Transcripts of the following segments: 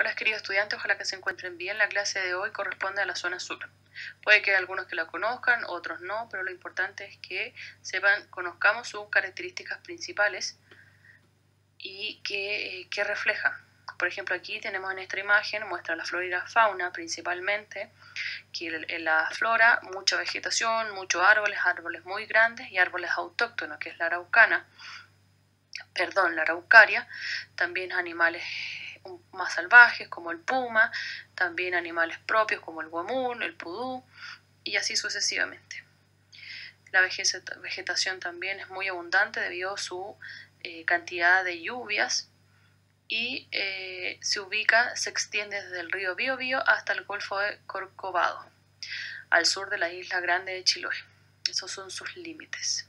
Hola queridos estudiantes, ojalá que se encuentren bien. La clase de hoy corresponde a la zona sur. Puede que algunos que la conozcan, otros no, pero lo importante es que sepan, conozcamos sus características principales y que, eh, reflejan. Por ejemplo, aquí tenemos en esta imagen, muestra la flora y la fauna principalmente, que en la flora, mucha vegetación, muchos árboles, árboles muy grandes y árboles autóctonos, que es la araucana, perdón, la araucaria, también animales más salvajes como el puma, también animales propios como el guamún, el pudú y así sucesivamente. La vegetación también es muy abundante debido a su eh, cantidad de lluvias y eh, se ubica, se extiende desde el río Biobío hasta el Golfo de Corcovado, al sur de la isla grande de Chiloé. Esos son sus límites.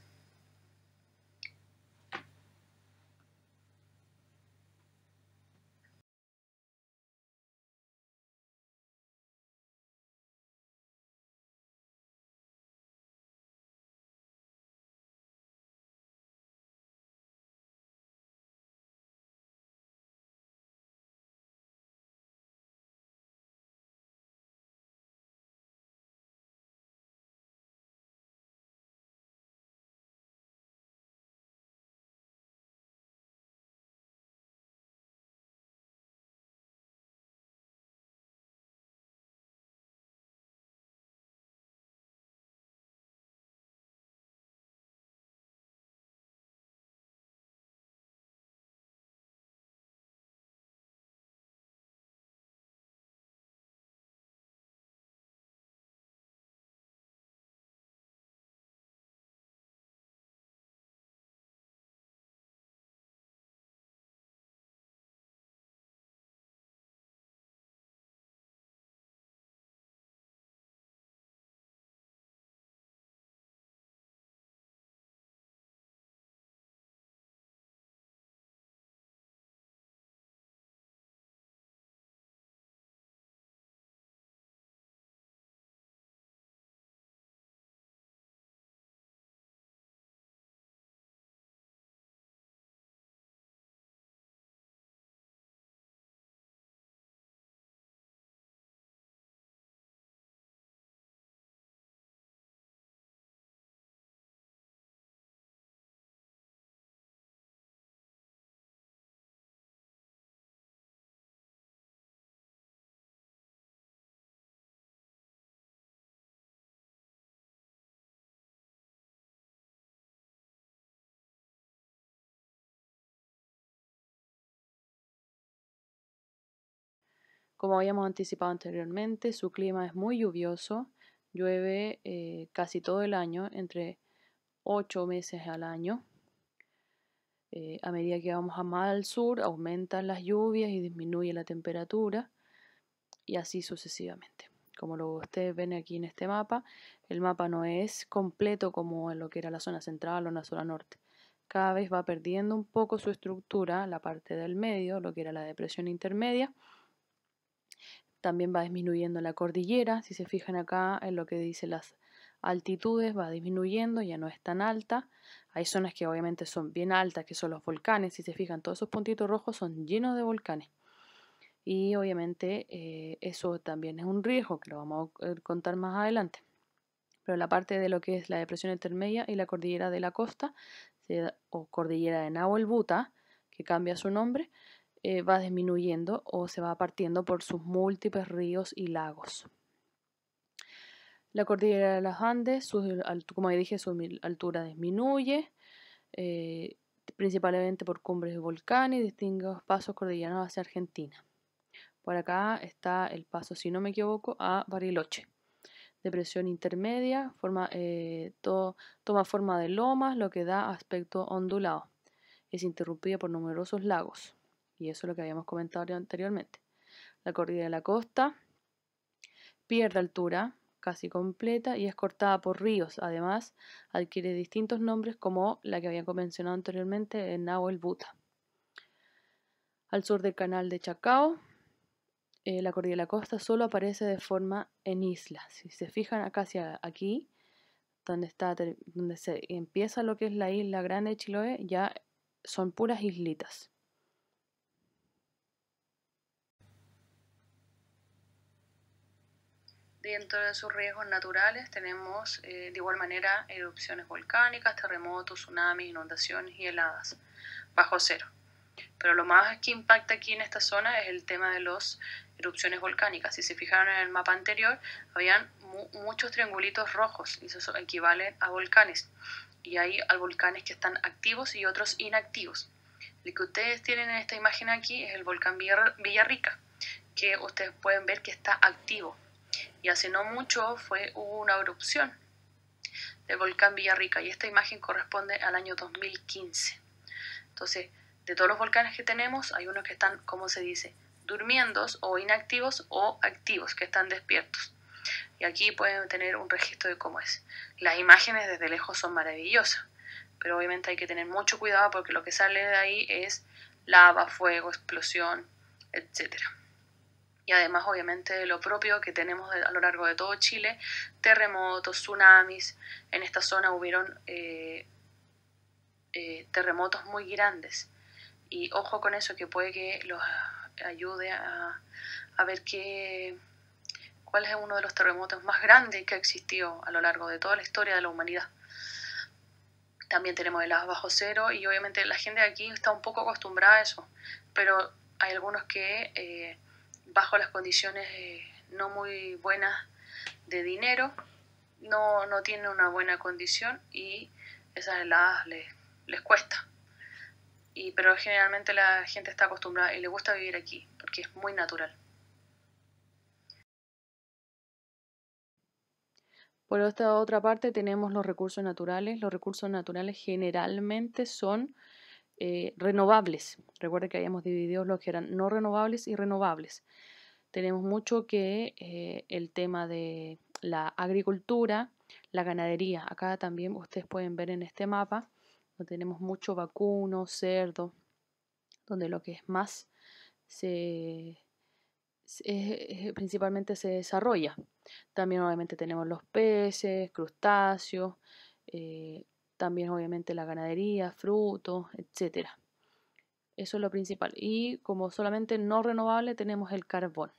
Como habíamos anticipado anteriormente, su clima es muy lluvioso, llueve eh, casi todo el año, entre 8 meses al año. Eh, a medida que vamos a más al sur, aumentan las lluvias y disminuye la temperatura, y así sucesivamente. Como lo ustedes ven aquí en este mapa, el mapa no es completo como en lo que era la zona central o la zona norte. Cada vez va perdiendo un poco su estructura, la parte del medio, lo que era la depresión intermedia, también va disminuyendo la cordillera. Si se fijan acá en lo que dice las altitudes, va disminuyendo, ya no es tan alta. Hay zonas que obviamente son bien altas, que son los volcanes. Si se fijan, todos esos puntitos rojos son llenos de volcanes. Y obviamente eh, eso también es un riesgo que lo vamos a eh, contar más adelante. Pero la parte de lo que es la depresión intermedia y la cordillera de la costa, o cordillera de Nahuel Buta, que cambia su nombre, eh, va disminuyendo o se va partiendo por sus múltiples ríos y lagos. La cordillera de las Andes, como ya dije, su altura disminuye, eh, principalmente por cumbres de volcanes y distintos pasos cordillanos hacia Argentina. Por acá está el paso, si no me equivoco, a Bariloche. Depresión intermedia, forma, eh, toma forma de lomas, lo que da aspecto ondulado. Es interrumpida por numerosos lagos. Y eso es lo que habíamos comentado anteriormente. La cordillera de la costa pierde altura casi completa y es cortada por ríos. Además, adquiere distintos nombres como la que había mencionado anteriormente en Nahuel Buta. Al sur del canal de Chacao, eh, la cordillera de la costa solo aparece de forma en islas. Si se fijan acá hacia aquí, donde, está, donde se empieza lo que es la isla grande de Chiloé, ya son puras islitas. Dentro de sus riesgos naturales tenemos eh, de igual manera erupciones volcánicas, terremotos, tsunamis, inundaciones y heladas bajo cero. Pero lo más que impacta aquí en esta zona es el tema de las erupciones volcánicas. Si se fijaron en el mapa anterior, habían muchos triangulitos rojos y eso equivale a volcanes. Y hay volcanes que están activos y otros inactivos. Lo que ustedes tienen en esta imagen aquí es el volcán Villarrica, que ustedes pueden ver que está activo y hace no mucho fue, hubo una erupción del volcán Villarrica y esta imagen corresponde al año 2015. Entonces, de todos los volcanes que tenemos, hay unos que están, como se dice, durmiendo o inactivos o activos, que están despiertos. Y aquí pueden tener un registro de cómo es. Las imágenes desde lejos son maravillosas, pero obviamente hay que tener mucho cuidado porque lo que sale de ahí es lava, fuego, explosión, etcétera y además obviamente lo propio que tenemos a lo largo de todo Chile, terremotos, tsunamis, en esta zona hubieron eh, eh, terremotos muy grandes y ojo con eso que puede que los ayude a, ver qué, cuál es uno de los terremotos más grandes que ha existido a lo largo de toda la historia de la humanidad. También tenemos heladas bajo cero y obviamente la gente de aquí está un poco acostumbrada a eso, pero hay algunos que... Eh, bajo las condiciones eh, no muy buenas de dinero, no, no tienen una buena condición y esas heladas les, les cuesta. Y, pero generalmente la gente está acostumbrada y le gusta vivir aquí porque es muy natural. Por esta otra parte tenemos los recursos naturales. Los recursos naturales generalmente son eh, renovables. Recuerden que habíamos dividido los que eran no renovables y renovables. Tenemos mucho que eh, el tema de la agricultura, la ganadería. Acá también ustedes pueden ver en este mapa, donde tenemos mucho vacuno, cerdo, donde lo que es más se, eh, principalmente se desarrolla. También obviamente tenemos los peces, crustáceos, también obviamente la ganadería, frutos, etcétera. Eso es lo principal. Y como solamente no renovable tenemos el carbón.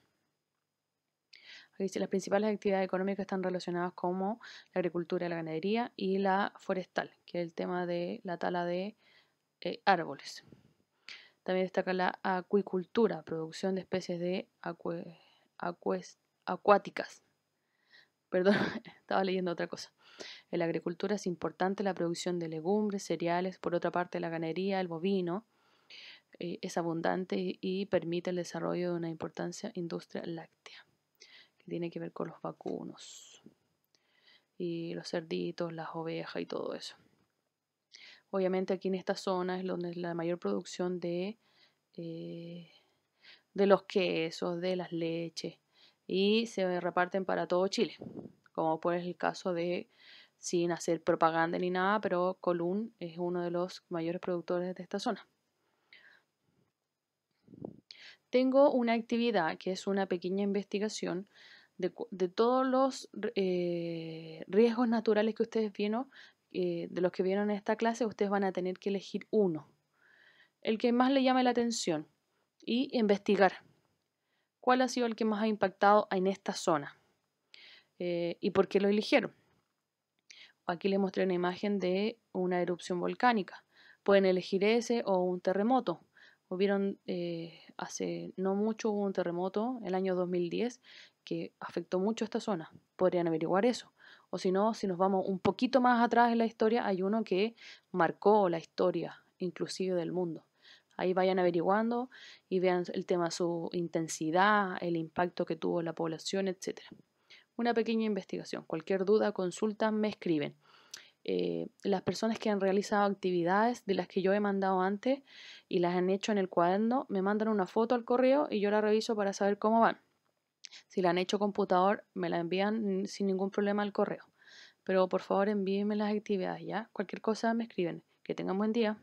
Aquí las principales actividades económicas están relacionadas como la agricultura, la ganadería y la forestal, que es el tema de la tala de eh, árboles. También destaca la acuicultura, producción de especies de acuáticas. Perdón, estaba leyendo otra cosa. En la agricultura es importante la producción de legumbres, cereales, por otra parte la ganadería, el bovino, eh, es abundante y permite el desarrollo de una importante industria láctea, que tiene que ver con los vacunos y los cerditos, las ovejas y todo eso. Obviamente aquí en esta zona es donde la mayor producción de, eh, de los quesos, de las leches y se reparten para todo Chile, como por el caso de sin hacer propaganda ni nada, pero Colón es uno de los mayores productores de esta zona. Tengo una actividad que es una pequeña investigación de, todos los eh, riesgos naturales que ustedes vieron, eh, de los que vieron en esta clase, ustedes van a tener que elegir uno, el que más le llame la atención y investigar cuál ha sido el que más ha impactado en esta zona eh, y por qué lo eligieron. Aquí les mostré una imagen de una erupción volcánica. Pueden elegir ese o un terremoto. Hubieron eh, hace no mucho un terremoto, el año 2010, que afectó mucho esta zona. Podrían averiguar eso. O si no, si nos vamos un poquito más atrás en la historia, hay uno que marcó la historia, inclusive del mundo. Ahí vayan averiguando y vean el tema, su intensidad, el impacto que tuvo la población, etcétera una pequeña investigación. Cualquier duda, consulta, me escriben. Eh, las personas que han realizado actividades de las que yo he mandado antes y las han hecho en el cuaderno, me mandan una foto al correo y yo la reviso para saber cómo van. Si la han hecho computador, me la envían sin ningún problema al correo. Pero por favor envíenme las actividades, ¿ya? Cualquier cosa me escriben. Que tengan buen día.